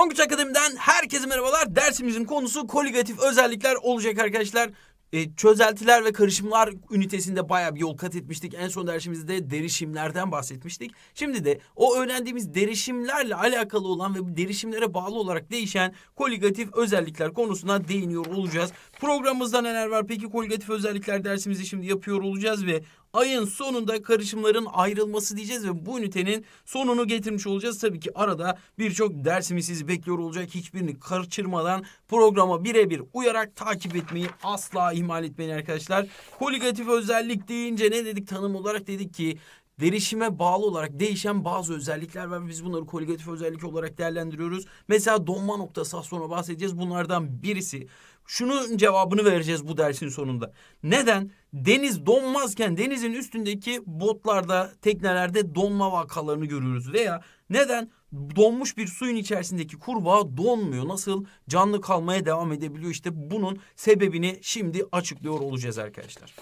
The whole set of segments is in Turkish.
Son Güç Akademi'den herkese merhabalar. Dersimizin konusu koligatif özellikler olacak arkadaşlar. E, çözeltiler ve karışımlar ünitesinde bayağı bir yol kat etmiştik. En son dersimizde derişimlerden bahsetmiştik. Şimdi de o öğrendiğimiz derişimlerle alakalı olan ve derişimlere bağlı olarak değişen koligatif özellikler konusuna değiniyor olacağız. Programımızda neler var? Peki koligatif özellikler dersimizi şimdi yapıyor olacağız ve ayın sonunda karışımların ayrılması diyeceğiz ve bu ünitenin sonunu getirmiş olacağız. Tabii ki arada birçok dersimiz sizi bekliyor olacak. Hiçbirini kaçırmadan programa birebir uyarak takip etmeyi asla ihmal etmeyin arkadaşlar. Koligatif özellik deyince ne dedik? Tanım olarak dedik ki derişime bağlı olarak değişen bazı özellikler var. Biz bunları koligatif özellik olarak değerlendiriyoruz. Mesela donma noktası az sonra bahsedeceğiz. Bunlardan birisi. Şunun cevabını vereceğiz bu dersin sonunda. Neden? Deniz donmazken denizin üstündeki botlarda, teknelerde donma vakalarını görüyoruz. Veya neden? Donmuş bir suyun içerisindeki kurbağa donmuyor. Nasıl canlı kalmaya devam edebiliyor? İşte bunun sebebini şimdi açıklıyor olacağız arkadaşlar.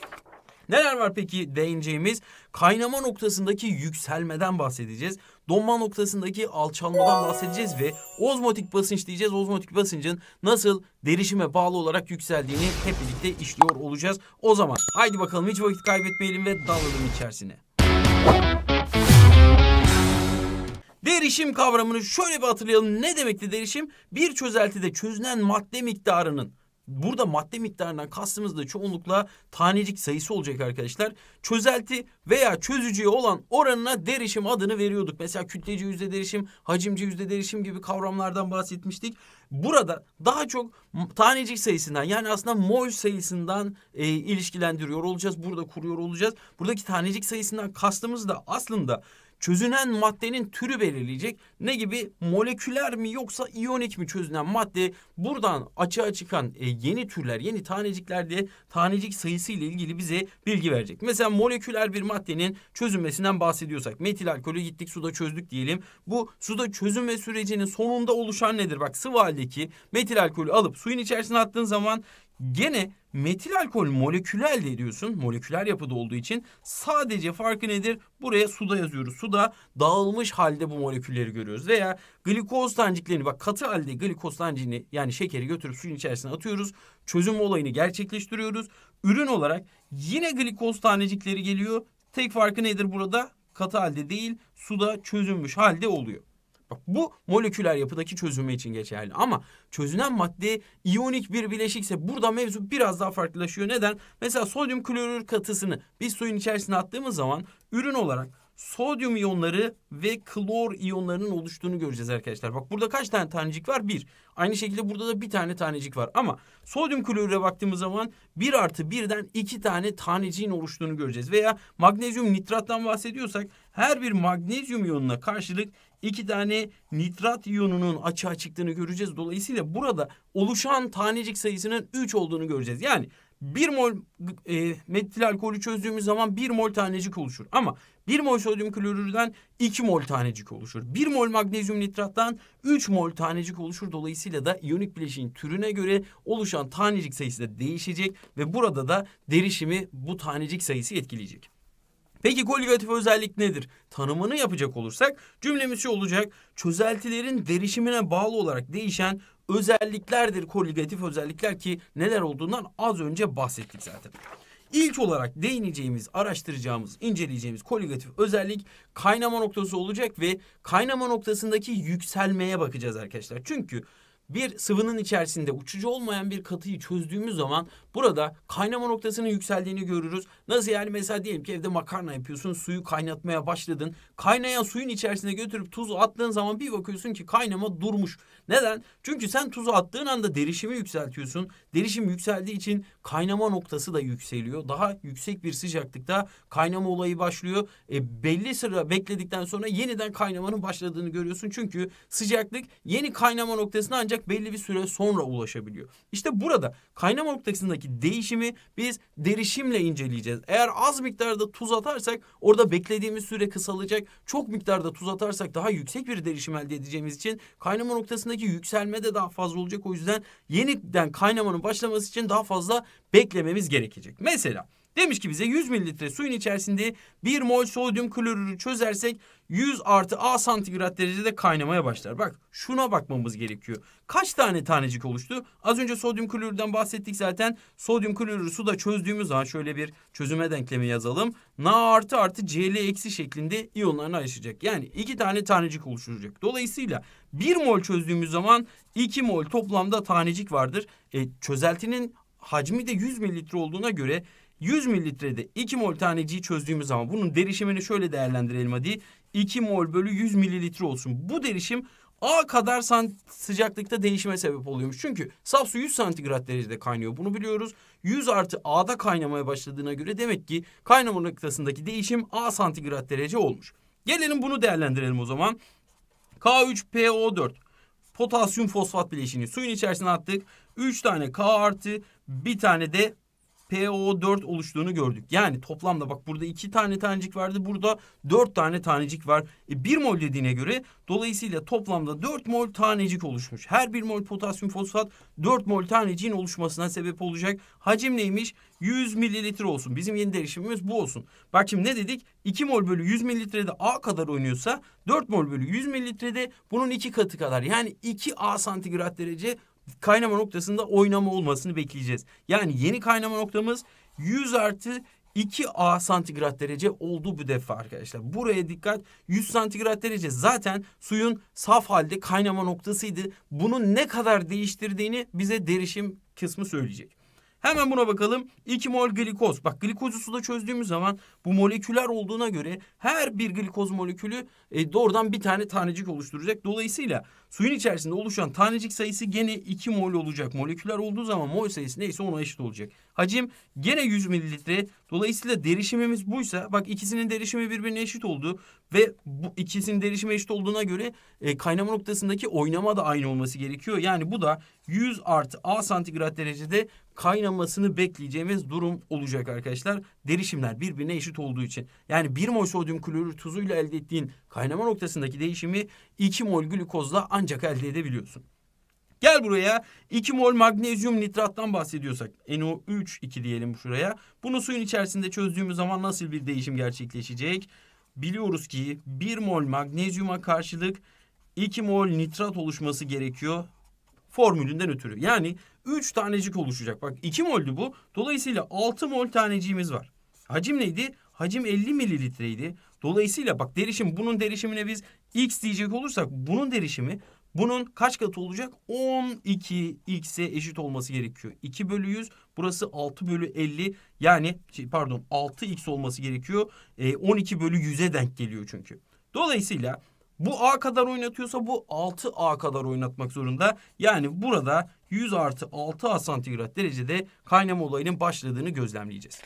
Neler var peki değineceğimiz? Kaynama noktasındaki yükselmeden bahsedeceğiz. Donma noktasındaki alçalmadan bahsedeceğiz ve ozmotik basınç diyeceğiz. Ozmotik basıncın nasıl derişime bağlı olarak yükseldiğini hep birlikte işliyor olacağız. O zaman haydi bakalım hiç vakit kaybetmeyelim ve dalalım içerisine. Derişim kavramını şöyle bir hatırlayalım. Ne demekti derişim? Bir çözeltide çözünen madde miktarının Burada madde miktarından kastımız da çoğunlukla tanecik sayısı olacak arkadaşlar. Çözelti veya çözücüye olan oranına derişim adını veriyorduk. Mesela kütleci yüzde derişim, hacimci yüzde derişim gibi kavramlardan bahsetmiştik. Burada daha çok tanecik sayısından yani aslında mol sayısından e, ilişkilendiriyor olacağız. Burada kuruyor olacağız. Buradaki tanecik sayısından kastımız da aslında çözünen maddenin türü belirleyecek. Ne gibi moleküler mi yoksa iyonik mi çözünen madde buradan açığa çıkan e, yeni türler, yeni tanecikler diye tanecik sayısı ile ilgili bize bilgi verecek. Mesela moleküler bir maddenin çözünmesinden bahsediyorsak metil alkolü gittik suda çözdük diyelim. Bu suda çözünme sürecinin sonunda oluşan nedir? Bak sıvı haldeki metil alkolü alıp suyun içerisine attığın zaman gene Metil alkol molekülü elde ediyorsun. Moleküler yapıda olduğu için sadece farkı nedir? Buraya suda yazıyoruz. Suda dağılmış halde bu molekülleri görüyoruz. Veya glikoz taneciklerini bak katı halde glikoz tanecini yani şekeri götürüp suyun içerisine atıyoruz. Çözüm olayını gerçekleştiriyoruz. Ürün olarak yine glikoz tanecikleri geliyor. Tek farkı nedir burada? Katı halde değil suda çözünmüş halde oluyor. Bak bu moleküler yapıdaki çözümü için geçerli. Ama çözünen madde iyonik bir bileşikse burada mevzu biraz daha farklılaşıyor. Neden? Mesela sodyum klorür katısını bir suyun içerisine attığımız zaman ürün olarak sodyum iyonları ve klor iyonlarının oluştuğunu göreceğiz arkadaşlar. Bak burada kaç tane tanecik var? Bir. Aynı şekilde burada da bir tane tanecik var. Ama sodyum klorüre baktığımız zaman bir artı birden iki tane taneciğin oluştuğunu göreceğiz. Veya magnezyum nitrattan bahsediyorsak her bir magnezyum iyonuna karşılık iki tane nitrat iyonunun açığa çıktığını göreceğiz. Dolayısıyla burada oluşan tanecik sayısının 3 olduğunu göreceğiz. Yani 1 mol e, metil alkolü çözdüğümüz zaman 1 mol tanecik oluşur. Ama 1 mol sodyum klorürden 2 mol tanecik oluşur. 1 mol magnezyum nitrattan 3 mol tanecik oluşur. Dolayısıyla da iyonik bileşiğin türüne göre oluşan tanecik sayısı da değişecek ve burada da derişimi bu tanecik sayısı etkileyecek. Peki koligatif özellik nedir? Tanımını yapacak olursak cümlemiz şu olacak. Çözeltilerin derişimine bağlı olarak değişen özelliklerdir koligatif özellikler ki neler olduğundan az önce bahsettik zaten. İlk olarak değineceğimiz, araştıracağımız, inceleyeceğimiz koligatif özellik kaynama noktası olacak ve kaynama noktasındaki yükselmeye bakacağız arkadaşlar. Çünkü bir sıvının içerisinde uçucu olmayan bir katıyı çözdüğümüz zaman burada kaynama noktasının yükseldiğini görürüz. Nasıl yani mesela diyelim ki evde makarna yapıyorsun suyu kaynatmaya başladın. Kaynayan suyun içerisine götürüp tuzu attığın zaman bir bakıyorsun ki kaynama durmuş. Neden? Çünkü sen tuzu attığın anda derişimi yükseltiyorsun. Derişim yükseldiği için kaynama noktası da yükseliyor. Daha yüksek bir sıcaklıkta kaynama olayı başlıyor. E, belli sıra bekledikten sonra yeniden kaynamanın başladığını görüyorsun. Çünkü sıcaklık yeni kaynama noktasına ancak ancak belli bir süre sonra ulaşabiliyor. İşte burada kaynama noktasındaki değişimi biz derişimle inceleyeceğiz. Eğer az miktarda tuz atarsak orada beklediğimiz süre kısalacak. Çok miktarda tuz atarsak daha yüksek bir derişim elde edeceğimiz için kaynama noktasındaki yükselme de daha fazla olacak. O yüzden yeniden kaynamanın başlaması için daha fazla beklememiz gerekecek. Mesela Demiş ki bize 100 mililitre suyun içerisinde 1 mol sodyum klorürü çözersek 100 artı A santigrat derecede kaynamaya başlar. Bak şuna bakmamız gerekiyor. Kaç tane tanecik oluştu? Az önce sodyum klorürden bahsettik zaten. Sodyum klorürü suda çözdüğümüz zaman şöyle bir çözüme denklemi yazalım. Na artı artı Cl eksi şeklinde iyonlarını ayrışacak. Yani iki tane tanecik oluşturacak. Dolayısıyla 1 mol çözdüğümüz zaman 2 mol toplamda tanecik vardır. E, çözeltinin hacmi de 100 mililitre olduğuna göre 100 mililitrede 2 mol taneciyi çözdüğümüz zaman bunun derişimini şöyle değerlendirelim hadi. 2 mol bölü 100 mililitre olsun. Bu derişim A kadar sıcaklıkta değişime sebep oluyormuş. Çünkü saf su 100 santigrat derecede kaynıyor. Bunu biliyoruz. 100 artı A'da kaynamaya başladığına göre demek ki kaynama noktasındaki değişim A santigrat derece olmuş. Gelelim bunu değerlendirelim o zaman. K3PO4 potasyum fosfat bileşini suyun içerisine attık. 3 tane K artı bir tane de PO4 oluştuğunu gördük. Yani toplamda bak burada iki tane tanecik vardı. Burada dört tane tanecik var. E, 1 mol dediğine göre dolayısıyla toplamda dört mol tanecik oluşmuş. Her bir mol potasyum fosfat dört mol taneciğin oluşmasına sebep olacak. Hacim neymiş? 100 mililitre olsun. Bizim yeni değişimimiz bu olsun. Bak şimdi ne dedik? 2 mol bölü 100 mililitrede A kadar oynuyorsa 4 mol bölü 100 mililitrede bunun iki katı kadar. Yani 2 A santigrat derece kaynama noktasında oynama olmasını bekleyeceğiz. Yani yeni kaynama noktamız 100 artı 2A santigrat derece oldu bu defa arkadaşlar. Buraya dikkat 100 santigrat derece zaten suyun saf halde kaynama noktasıydı. Bunun ne kadar değiştirdiğini bize derişim kısmı söyleyecek. Hemen buna bakalım. 2 mol glikoz. Bak glikozu suda çözdüğümüz zaman bu moleküler olduğuna göre her bir glikoz molekülü e, doğrudan bir tane tanecik oluşturacak. Dolayısıyla suyun içerisinde oluşan tanecik sayısı gene 2 mol olacak. Moleküler olduğu zaman mol sayısı neyse ona eşit olacak. Hacim gene 100 mililitre Dolayısıyla derişimimiz buysa bak ikisinin derişimi birbirine eşit oldu ve bu ikisinin derişimi eşit olduğuna göre e, kaynama noktasındaki oynama da aynı olması gerekiyor. Yani bu da 100 artı A santigrat derecede kaynamasını bekleyeceğimiz durum olacak arkadaşlar. Derişimler birbirine eşit olduğu için. Yani 1 mol sodyum klorür tuzuyla elde ettiğin kaynama noktasındaki değişimi 2 mol glikozla ancak elde edebiliyorsun. Gel buraya 2 mol magnezyum nitrattan bahsediyorsak NO3 2 diyelim şuraya. Bunu suyun içerisinde çözdüğümüz zaman nasıl bir değişim gerçekleşecek? Biliyoruz ki 1 mol magnezyuma karşılık 2 mol nitrat oluşması gerekiyor formülünden ötürü. Yani 3 tanecik oluşacak. Bak 2 moldü bu. Dolayısıyla 6 mol taneciğimiz var. Hacim neydi? Hacim 50 mililitreydi. Dolayısıyla bak derişim bunun derişimine biz x diyecek olursak bunun derişimi bunun kaç katı olacak? 12x'e eşit olması gerekiyor. 2 bölü 100 burası 6 bölü 50 yani şey, pardon 6x olması gerekiyor. E, 12 bölü 100'e denk geliyor çünkü. Dolayısıyla bu a kadar oynatıyorsa bu 6a kadar oynatmak zorunda. Yani burada 100 artı 6a santigrat derecede kaynama olayının başladığını gözlemleyeceğiz.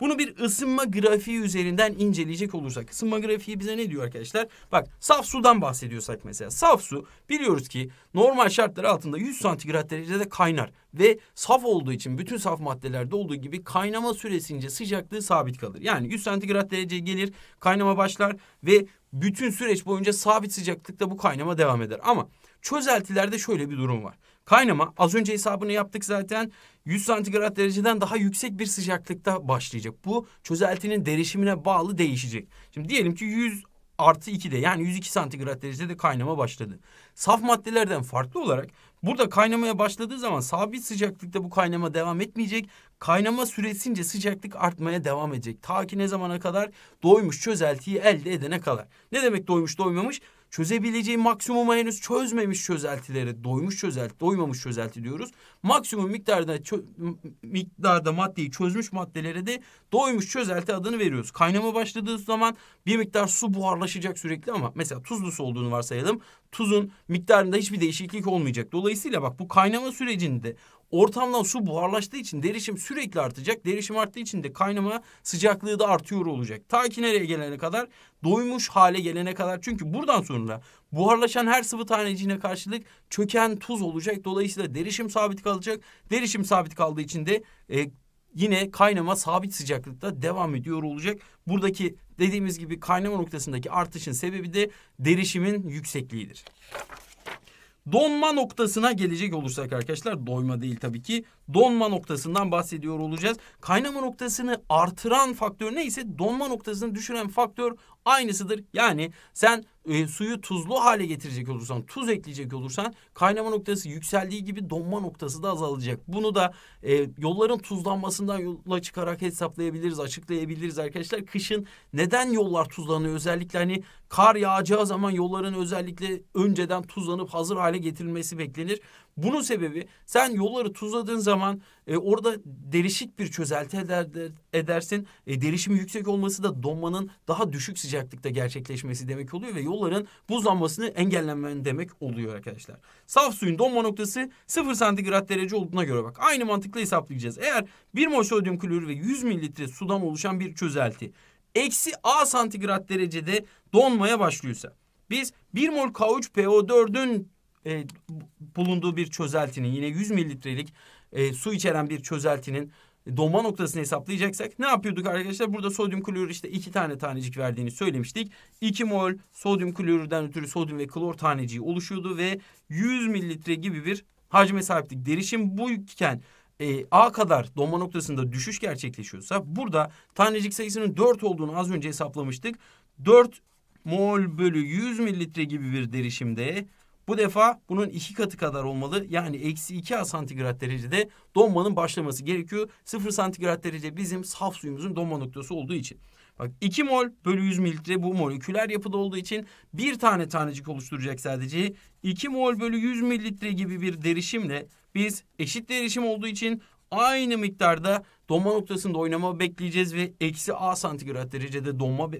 Bunu bir ısınma grafiği üzerinden inceleyecek olursak. Isınma grafiği bize ne diyor arkadaşlar? Bak saf sudan bahsediyorsak mesela. Saf su biliyoruz ki normal şartlar altında 100 santigrat derecede kaynar. Ve saf olduğu için bütün saf maddelerde olduğu gibi kaynama süresince sıcaklığı sabit kalır. Yani 100 santigrat derece gelir kaynama başlar ve bütün süreç boyunca sabit sıcaklıkta bu kaynama devam eder. Ama çözeltilerde şöyle bir durum var. Kaynama az önce hesabını yaptık zaten 100 santigrat dereceden daha yüksek bir sıcaklıkta başlayacak. Bu çözeltinin derişimine bağlı değişecek. Şimdi diyelim ki 100 artı 2'de yani 102 santigrat derecede kaynama başladı. Saf maddelerden farklı olarak burada kaynamaya başladığı zaman sabit sıcaklıkta bu kaynama devam etmeyecek. Kaynama süresince sıcaklık artmaya devam edecek. Ta ki ne zamana kadar doymuş çözeltiyi elde edene kadar. Ne demek doymuş doymamış? Çözebileceği maksimumu henüz çözmemiş çözeltileri, doymuş çözelti, doymamış çözelti diyoruz. Maksimum miktarda miktarda maddeyi çözmüş maddelere de doymuş çözelti adını veriyoruz. Kaynama başladığı zaman bir miktar su buharlaşacak sürekli ama mesela tuzlu su olduğunu varsayalım. Tuzun miktarında hiçbir değişiklik olmayacak. Dolayısıyla bak bu kaynama sürecinde ortamdan su buharlaştığı için derişim sürekli artacak. Derişim arttığı için de kaynama sıcaklığı da artıyor olacak. Ta ki nereye gelene kadar? Doymuş hale gelene kadar. Çünkü buradan sonra buharlaşan her sıvı taneciğine karşılık çöken tuz olacak. Dolayısıyla derişim sabit kalacak. Derişim sabit kaldığı için de e, yine kaynama sabit sıcaklıkta devam ediyor olacak. Buradaki dediğimiz gibi kaynama noktasındaki artışın sebebi de derişimin yüksekliğidir. Donma noktasına gelecek olursak arkadaşlar doyma değil tabii ki donma noktasından bahsediyor olacağız. Kaynama noktasını artıran faktör neyse donma noktasını düşüren faktör aynısıdır. Yani sen e, suyu tuzlu hale getirecek olursan, tuz ekleyecek olursan kaynama noktası yükseldiği gibi donma noktası da azalacak. Bunu da e, yolların tuzlanmasından yola çıkarak hesaplayabiliriz, açıklayabiliriz arkadaşlar. Kışın neden yollar tuzlanıyor? Özellikle hani Kar yağacağı zaman yolların özellikle önceden tuzlanıp hazır hale getirilmesi beklenir. Bunun sebebi sen yolları tuzladığın zaman e, orada derişik bir çözelti eder, edersin. E, derişimi yüksek olması da donmanın daha düşük sıcaklıkta gerçekleşmesi demek oluyor ve yolların buzlanmasını engellenmen demek oluyor arkadaşlar. Saf suyun donma noktası 0 santigrat derece olduğuna göre bak. Aynı mantıkla hesaplayacağız. Eğer 1 mol sodyum klorür ve 100 mililitre sudan oluşan bir çözelti eksi A santigrat derecede donmaya başlıyorsa biz 1 mol kauç 3 po 4ün e, bulunduğu bir çözeltinin yine 100 mililitrelik e, su içeren bir çözeltinin e, donma noktasını hesaplayacaksak ne yapıyorduk arkadaşlar? Burada sodyum klorür işte iki tane tanecik verdiğini söylemiştik. 2 mol sodyum klorürden ötürü sodyum ve klor taneciği oluşuyordu ve 100 mililitre gibi bir hacme sahiptik. Derişim buyken e, A kadar donma noktasında düşüş gerçekleşiyorsa burada tanecik sayısının 4 olduğunu az önce hesaplamıştık. 4 mol bölü 100 mililitre gibi bir derişimde bu defa bunun iki katı kadar olmalı. Yani eksi 2 santigrat derecede donmanın başlaması gerekiyor. 0 santigrat derece bizim saf suyumuzun donma noktası olduğu için. Bak 2 mol bölü 100 mililitre bu moleküler yapıda olduğu için bir tane tanecik oluşturacak sadece. 2 mol bölü 100 mililitre gibi bir derişimle biz eşit erişim olduğu için aynı miktarda donma noktasında oynama bekleyeceğiz ve eksi A santigrat derecede donma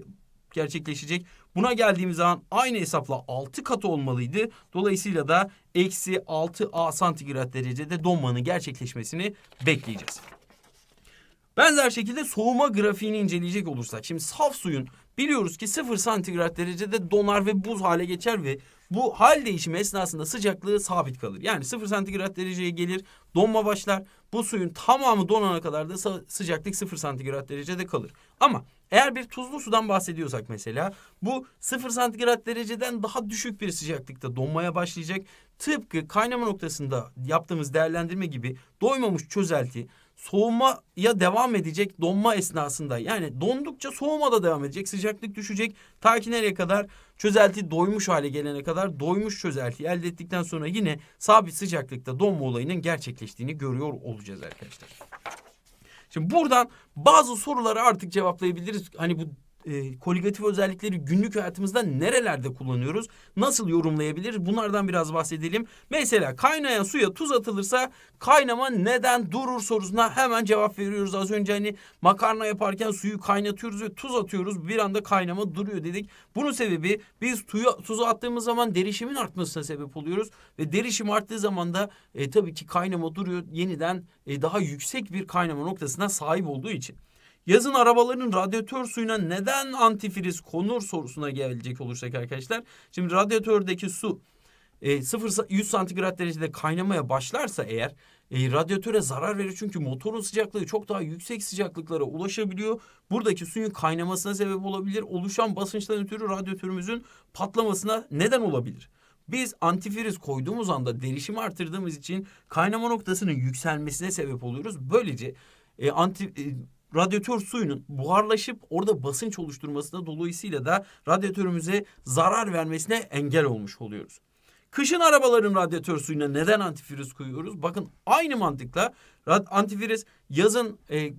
gerçekleşecek. Buna geldiğimiz zaman aynı hesapla 6 katı olmalıydı. Dolayısıyla da eksi 6 A santigrat derecede donmanın gerçekleşmesini bekleyeceğiz. Benzer şekilde soğuma grafiğini inceleyecek olursak şimdi saf suyun biliyoruz ki 0 santigrat derecede donar ve buz hale geçer ve bu hal değişimi esnasında sıcaklığı sabit kalır. Yani 0 santigrat dereceye gelir, donma başlar. Bu suyun tamamı donana kadar da sıcaklık 0 santigrat derecede kalır. Ama eğer bir tuzlu sudan bahsediyorsak mesela bu 0 santigrat dereceden daha düşük bir sıcaklıkta donmaya başlayacak. Tıpkı kaynama noktasında yaptığımız değerlendirme gibi doymamış çözelti soğumaya devam edecek donma esnasında. Yani dondukça soğuma da devam edecek. Sıcaklık düşecek. Ta ki nereye kadar? Çözelti doymuş hale gelene kadar doymuş çözelti elde ettikten sonra yine sabit sıcaklıkta donma olayının gerçekleştiğini görüyor olacağız arkadaşlar. Şimdi buradan bazı soruları artık cevaplayabiliriz. Hani bu e, koligatif özellikleri günlük hayatımızda nerelerde kullanıyoruz? Nasıl yorumlayabilir? Bunlardan biraz bahsedelim. Mesela kaynayan suya tuz atılırsa kaynama neden durur sorusuna hemen cevap veriyoruz. Az önce hani makarna yaparken suyu kaynatıyoruz ve tuz atıyoruz. Bir anda kaynama duruyor dedik. Bunun sebebi biz tuya, tuzu attığımız zaman derişimin artmasına sebep oluyoruz. Ve derişim arttığı zaman da e, tabii ki kaynama duruyor. Yeniden e, daha yüksek bir kaynama noktasına sahip olduğu için. Yazın arabaların radyatör suyuna neden antifriz konur sorusuna gelecek olursak arkadaşlar. Şimdi radyatördeki su e, 0 100 santigrat derecede kaynamaya başlarsa eğer e, radyatöre zarar verir çünkü motorun sıcaklığı çok daha yüksek sıcaklıklara ulaşabiliyor. Buradaki suyun kaynamasına sebep olabilir. Oluşan basınçtan ötürü radyatörümüzün patlamasına neden olabilir. Biz antifriz koyduğumuz anda derişimi artırdığımız için kaynama noktasının yükselmesine sebep oluyoruz. Böylece e, anti e, radyatör suyunun buharlaşıp orada basınç oluşturmasına dolayısıyla da radyatörümüze zarar vermesine engel olmuş oluyoruz. Kışın arabaların radyatör suyuna neden antifriz koyuyoruz? Bakın aynı mantıkla antifriz yazın e,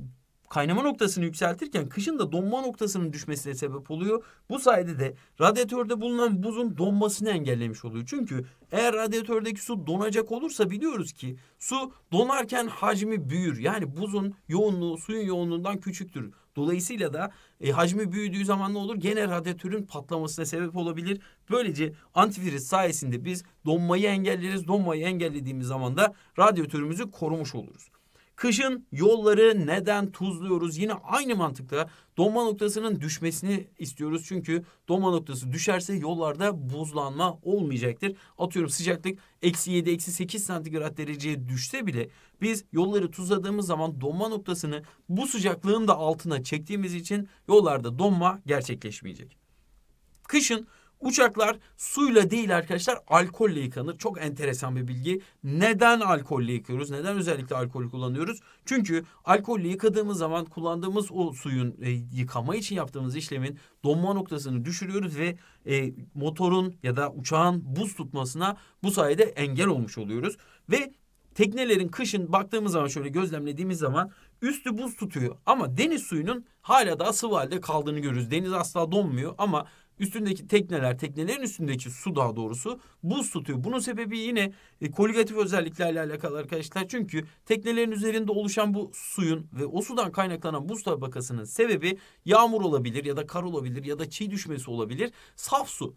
kaynama noktasını yükseltirken kışın da donma noktasının düşmesine sebep oluyor. Bu sayede de radyatörde bulunan buzun donmasını engellemiş oluyor. Çünkü eğer radyatördeki su donacak olursa biliyoruz ki su donarken hacmi büyür. Yani buzun yoğunluğu suyun yoğunluğundan küçüktür. Dolayısıyla da e, hacmi büyüdüğü zaman ne olur? Gene radyatörün patlamasına sebep olabilir. Böylece antifriz sayesinde biz donmayı engelleriz. Donmayı engellediğimiz zaman da radyatörümüzü korumuş oluruz. Kışın yolları neden tuzluyoruz? Yine aynı mantıkla donma noktasının düşmesini istiyoruz. Çünkü donma noktası düşerse yollarda buzlanma olmayacaktır. Atıyorum sıcaklık eksi 7, eksi 8 santigrat dereceye düşse bile biz yolları tuzladığımız zaman donma noktasını bu sıcaklığın da altına çektiğimiz için yollarda donma gerçekleşmeyecek. Kışın Uçaklar suyla değil arkadaşlar alkolle yıkanır. Çok enteresan bir bilgi. Neden alkolle yıkıyoruz? Neden özellikle alkol kullanıyoruz? Çünkü alkolle yıkadığımız zaman kullandığımız o suyun e, yıkama için yaptığımız işlemin donma noktasını düşürüyoruz ve e, motorun ya da uçağın buz tutmasına bu sayede engel olmuş oluyoruz. Ve teknelerin kışın baktığımız zaman şöyle gözlemlediğimiz zaman üstü buz tutuyor ama deniz suyunun hala daha sıvı halde kaldığını görürüz. Deniz asla donmuyor ama Üstündeki tekneler, teknelerin üstündeki su daha doğrusu buz tutuyor. Bunun sebebi yine e, koligatif özelliklerle alakalı arkadaşlar. Çünkü teknelerin üzerinde oluşan bu suyun ve o sudan kaynaklanan buz tabakasının sebebi yağmur olabilir ya da kar olabilir ya da çiğ düşmesi olabilir. Saf su,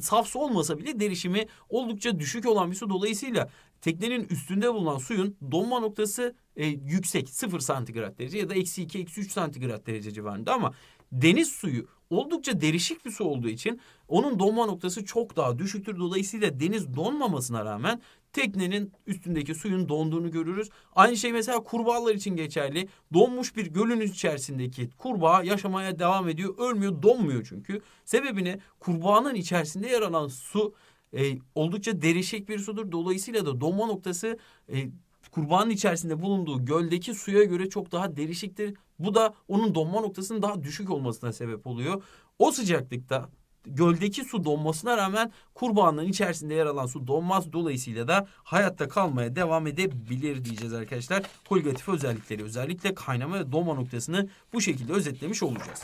saf su olmasa bile derişimi oldukça düşük olan bir su. Dolayısıyla teknenin üstünde bulunan suyun donma noktası e, yüksek 0 santigrat derece ya da eksi 2 eksi 3 santigrat derece civarında ama deniz suyu oldukça derişik bir su olduğu için onun donma noktası çok daha düşüktür. Dolayısıyla deniz donmamasına rağmen teknenin üstündeki suyun donduğunu görürüz. Aynı şey mesela kurbağalar için geçerli. Donmuş bir gölün içerisindeki kurbağa yaşamaya devam ediyor. Ölmüyor, donmuyor çünkü. Sebebini kurbağanın içerisinde yer alan su e, oldukça derişik bir sudur. Dolayısıyla da donma noktası e, kurbanın içerisinde bulunduğu göldeki suya göre çok daha derişiktir. Bu da onun donma noktasının daha düşük olmasına sebep oluyor. O sıcaklıkta göldeki su donmasına rağmen kurbanın içerisinde yer alan su donmaz. Dolayısıyla da hayatta kalmaya devam edebilir diyeceğiz arkadaşlar. Kolgatif özellikleri özellikle kaynama ve donma noktasını bu şekilde özetlemiş olacağız.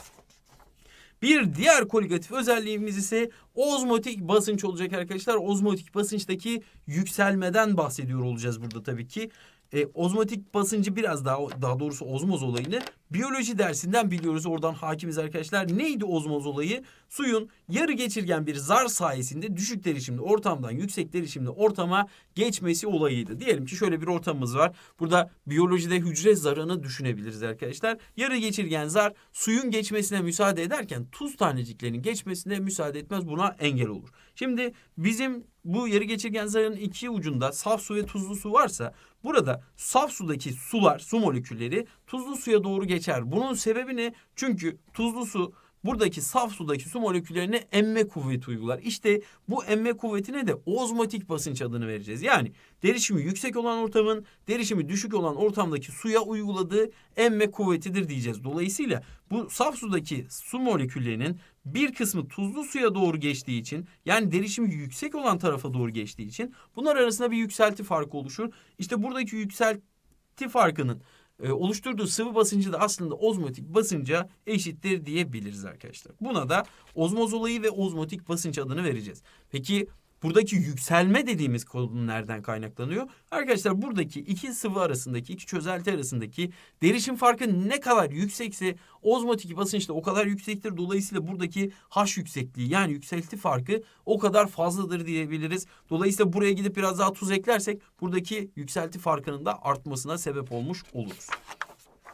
Bir diğer koligatif özelliğimiz ise ozmotik basınç olacak arkadaşlar. Ozmotik basınçtaki yükselmeden bahsediyor olacağız burada tabii ki. E, ozmotik basıncı biraz daha daha doğrusu ozmoz olayını biyoloji dersinden biliyoruz. Oradan hakimiz arkadaşlar. Neydi ozmoz olayı? Suyun yarı geçirgen bir zar sayesinde düşük derişimli ortamdan yüksek derişimli ortama geçmesi olayıydı. Diyelim ki şöyle bir ortamımız var. Burada biyolojide hücre zarını düşünebiliriz arkadaşlar. Yarı geçirgen zar suyun geçmesine müsaade ederken tuz taneciklerinin geçmesine müsaade etmez. Buna engel olur. Şimdi bizim bu yarı geçirgen zarın iki ucunda saf su ve tuzlu su varsa burada saf sudaki sular, su molekülleri tuzlu suya doğru geçer. Bunun sebebi ne? Çünkü tuzlu su buradaki saf sudaki su moleküllerine emme kuvveti uygular. İşte bu emme kuvvetine de ozmotik basınç adını vereceğiz. Yani derişimi yüksek olan ortamın derişimi düşük olan ortamdaki suya uyguladığı emme kuvvetidir diyeceğiz. Dolayısıyla bu saf sudaki su moleküllerinin bir kısmı tuzlu suya doğru geçtiği için yani derişimi yüksek olan tarafa doğru geçtiği için bunlar arasında bir yükselti farkı oluşur. İşte buradaki yükselti farkının e, oluşturduğu sıvı basıncı da aslında ozmotik basınca eşittir diyebiliriz arkadaşlar. Buna da ozmoz olayı ve ozmotik basınç adını vereceğiz. Peki Buradaki yükselme dediğimiz konu nereden kaynaklanıyor? Arkadaşlar buradaki iki sıvı arasındaki, iki çözelti arasındaki derişim farkı ne kadar yüksekse ozmotik basınç da o kadar yüksektir. Dolayısıyla buradaki H yüksekliği yani yükselti farkı o kadar fazladır diyebiliriz. Dolayısıyla buraya gidip biraz daha tuz eklersek buradaki yükselti farkının da artmasına sebep olmuş oluruz.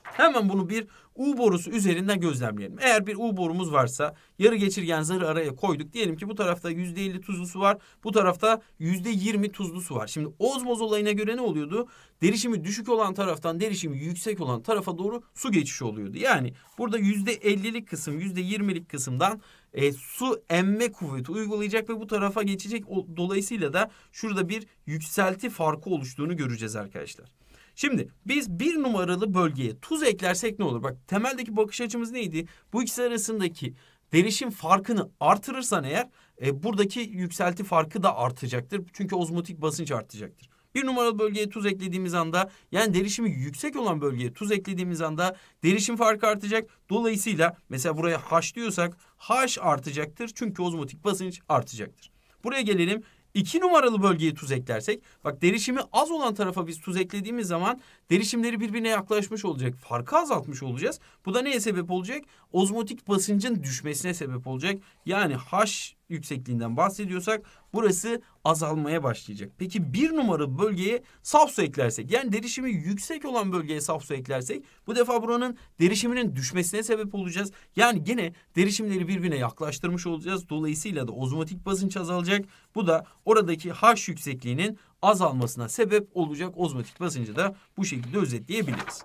Hemen bunu bir U borusu üzerinden gözlemleyelim. Eğer bir U borumuz varsa yarı geçirgen zarı araya koyduk. Diyelim ki bu tarafta yüzde %50 tuzlu su var. Bu tarafta yüzde %20 tuzlu su var. Şimdi ozmoz olayına göre ne oluyordu? Derişimi düşük olan taraftan derişimi yüksek olan tarafa doğru su geçişi oluyordu. Yani burada yüzde %50'lik kısım yüzde %20'lik kısımdan e, su emme kuvveti uygulayacak ve bu tarafa geçecek. O, dolayısıyla da şurada bir yükselti farkı oluştuğunu göreceğiz arkadaşlar. Şimdi biz bir numaralı bölgeye tuz eklersek ne olur? Bak temeldeki bakış açımız neydi? Bu ikisi arasındaki derişim farkını artırırsan eğer e, buradaki yükselti farkı da artacaktır. Çünkü ozmotik basınç artacaktır. Bir numaralı bölgeye tuz eklediğimiz anda yani derişimi yüksek olan bölgeye tuz eklediğimiz anda derişim farkı artacak. Dolayısıyla mesela buraya H diyorsak H artacaktır çünkü ozmotik basınç artacaktır. Buraya gelelim 2 numaralı bölgeye tuz eklersek bak derişimi az olan tarafa biz tuz eklediğimiz zaman Derişimleri birbirine yaklaşmış olacak. Farkı azaltmış olacağız. Bu da neye sebep olacak? Ozmotik basıncın düşmesine sebep olacak. Yani H yüksekliğinden bahsediyorsak burası azalmaya başlayacak. Peki bir numaralı bölgeye saf su eklersek yani derişimi yüksek olan bölgeye saf su eklersek bu defa buranın derişiminin düşmesine sebep olacağız. Yani gene derişimleri birbirine yaklaştırmış olacağız. Dolayısıyla da ozmotik basınç azalacak. Bu da oradaki H yüksekliğinin azalmasına sebep olacak ozmotik basıncı da bu şekilde özetleyebiliriz.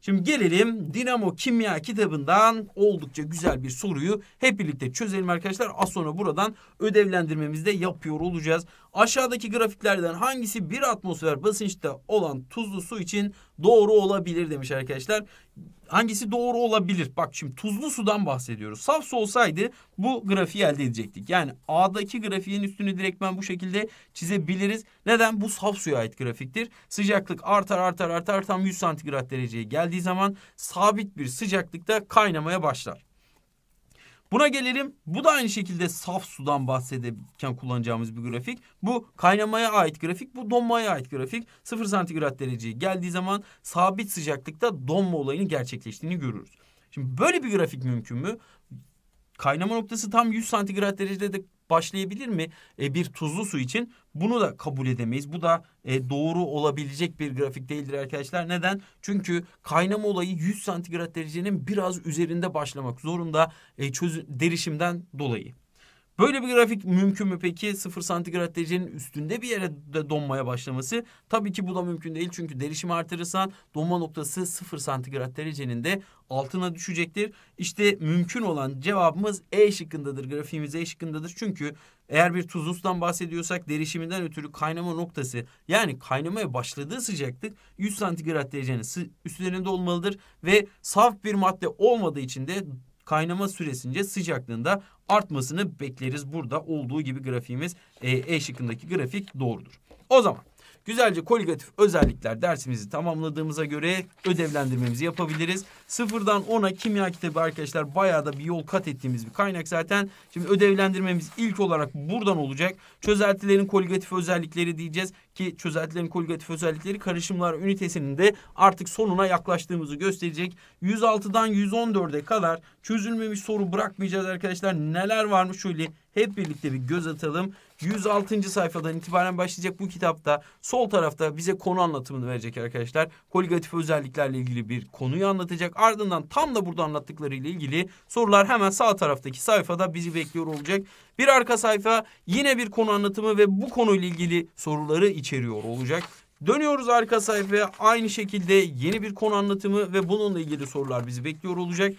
Şimdi gelelim Dinamo Kimya kitabından oldukça güzel bir soruyu hep birlikte çözelim arkadaşlar. Az sonra buradan ödevlendirmemizi de yapıyor olacağız. Aşağıdaki grafiklerden hangisi bir atmosfer basınçta olan tuzlu su için doğru olabilir demiş arkadaşlar. Hangisi doğru olabilir? Bak şimdi tuzlu sudan bahsediyoruz. Saf su olsaydı bu grafiği elde edecektik. Yani A'daki grafiğin üstünü direkt ben bu şekilde çizebiliriz. Neden? Bu saf suya ait grafiktir. Sıcaklık artar artar artar tam 100 santigrat dereceye geldiği zaman sabit bir sıcaklıkta kaynamaya başlar. Buna gelelim. Bu da aynı şekilde saf sudan bahsederken kullanacağımız bir grafik. Bu kaynamaya ait grafik. Bu donmaya ait grafik. 0 santigrat dereceye geldiği zaman sabit sıcaklıkta donma olayını gerçekleştiğini görürüz. Şimdi böyle bir grafik mümkün mü? Kaynama noktası tam 100 santigrat derecede de başlayabilir mi e, bir tuzlu su için? Bunu da kabul edemeyiz. Bu da e, doğru olabilecek bir grafik değildir arkadaşlar. Neden? Çünkü kaynama olayı 100 santigrat derecenin biraz üzerinde başlamak zorunda e, çözü derişimden dolayı. Böyle bir grafik mümkün mü peki? Sıfır santigrat derecenin üstünde bir yere de donmaya başlaması. Tabii ki bu da mümkün değil çünkü derişimi artırırsan donma noktası sıfır santigrat derecenin de altına düşecektir. İşte mümkün olan cevabımız E şıkkındadır. Grafiğimiz E şıkkındadır. Çünkü eğer bir tuzlustan bahsediyorsak derişiminden ötürü kaynama noktası yani kaynamaya başladığı sıcaklık 100 santigrat derecenin üstlerinde olmalıdır ve saf bir madde olmadığı için de kaynama süresince sıcaklığında artmasını bekleriz. Burada olduğu gibi grafiğimiz e, e şıkkındaki grafik doğrudur. O zaman Güzelce koligatif özellikler dersimizi tamamladığımıza göre ödevlendirmemizi yapabiliriz. Sıfırdan ona kimya kitabı arkadaşlar bayağı da bir yol kat ettiğimiz bir kaynak zaten. Şimdi ödevlendirmemiz ilk olarak buradan olacak. Çözeltilerin koligatif özellikleri diyeceğiz ki çözeltilerin koligatif özellikleri karışımlar ünitesinin de artık sonuna yaklaştığımızı gösterecek. 106'dan 114'e kadar çözülmemiş soru bırakmayacağız arkadaşlar. Neler varmış şöyle hep birlikte bir göz atalım. 106. sayfadan itibaren başlayacak bu kitapta sol tarafta bize konu anlatımını verecek arkadaşlar. Koligatif özelliklerle ilgili bir konuyu anlatacak. Ardından tam da burada anlattıklarıyla ilgili sorular hemen sağ taraftaki sayfada bizi bekliyor olacak. Bir arka sayfa yine bir konu anlatımı ve bu konuyla ilgili soruları içeriyor olacak. Dönüyoruz arka sayfaya aynı şekilde yeni bir konu anlatımı ve bununla ilgili sorular bizi bekliyor olacak.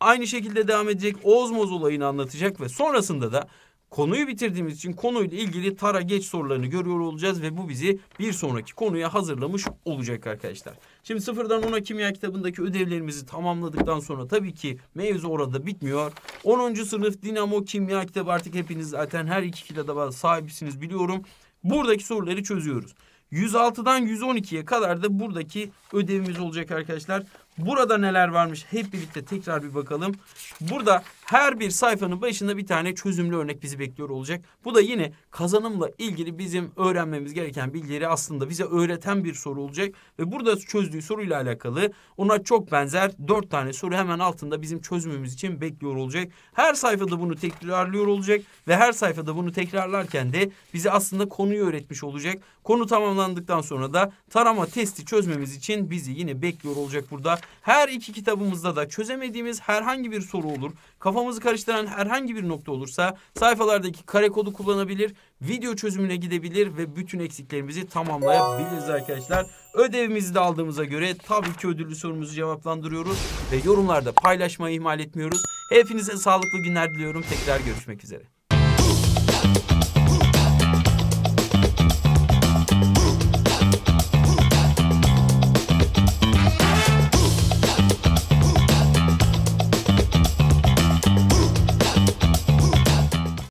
Aynı şekilde devam edecek ozmoz olayını anlatacak ve sonrasında da konuyu bitirdiğimiz için konuyla ilgili tara geç sorularını görüyor olacağız ve bu bizi bir sonraki konuya hazırlamış olacak arkadaşlar. Şimdi sıfırdan ona kimya kitabındaki ödevlerimizi tamamladıktan sonra tabii ki mevzu orada bitmiyor. 10. sınıf dinamo kimya kitabı artık hepiniz zaten her iki kitaba sahipsiniz biliyorum. Buradaki soruları çözüyoruz. 106'dan 112'ye kadar da buradaki ödevimiz olacak arkadaşlar. Burada neler varmış hep birlikte tekrar bir bakalım. Burada her bir sayfanın başında bir tane çözümlü örnek bizi bekliyor olacak. Bu da yine kazanımla ilgili bizim öğrenmemiz gereken bilgileri aslında bize öğreten bir soru olacak. Ve burada çözdüğü soruyla alakalı ona çok benzer dört tane soru hemen altında bizim çözümümüz için bekliyor olacak. Her sayfada bunu tekrarlıyor olacak ve her sayfada bunu tekrarlarken de bize aslında konuyu öğretmiş olacak. Konu tamamlandıktan sonra da tarama testi çözmemiz için bizi yine bekliyor olacak burada. Her iki kitabımızda da çözemediğimiz herhangi bir soru olur, kafamızı karıştıran herhangi bir nokta olursa sayfalardaki kare kodu kullanabilir, video çözümüne gidebilir ve bütün eksiklerimizi tamamlayabiliriz arkadaşlar. Ödevimizi de aldığımıza göre tabii ki ödüllü sorumuzu cevaplandırıyoruz ve yorumlarda paylaşmayı ihmal etmiyoruz. Hepinize sağlıklı günler diliyorum. Tekrar görüşmek üzere.